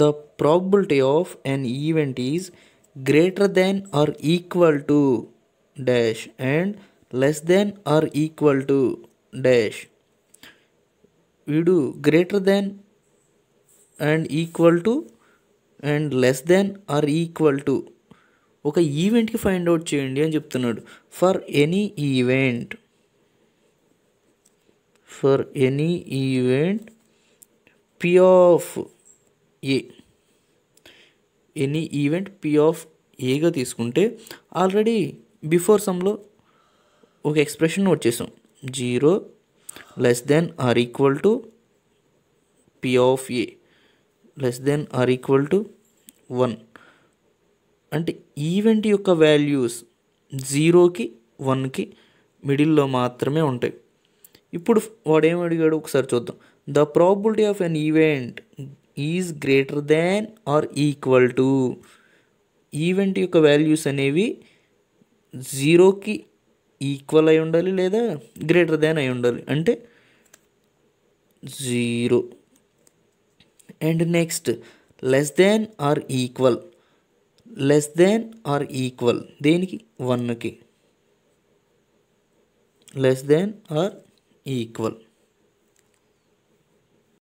the probability of an event is greater than or equal to dash and less than or equal to dash వీడు greater than and equal to and less than or equal to ఒక ఈవెంట్కి find out చేయండి అని చెప్తున్నాడు for any event for any event P of A any event P of ఏగా తీసుకుంటే already before సమ్లో ఒక ఎక్స్ప్రెషన్ నోట్ చేసాం zero less than or equal to P of A less than or equal to one అంటే event యొక్క values జీరోకి వన్కి మిడిల్లో మాత్రమే ఉంటాయి ఇప్పుడు వాడు ఏమి అడిగాడు ఒకసారి చూద్దాం the probability of an event is greater than or equal to event యొక్క వాల్యూస్ అనేవి జీరోకి ఈక్వల్ అయి ఉండాలి లేదా గ్రేటర్ దాన్ అయి ఉండాలి అంటే zero and next less than or equal less than or equal దేనికి వన్కి లెస్ దాన్ ఆర్ ఈక్వల్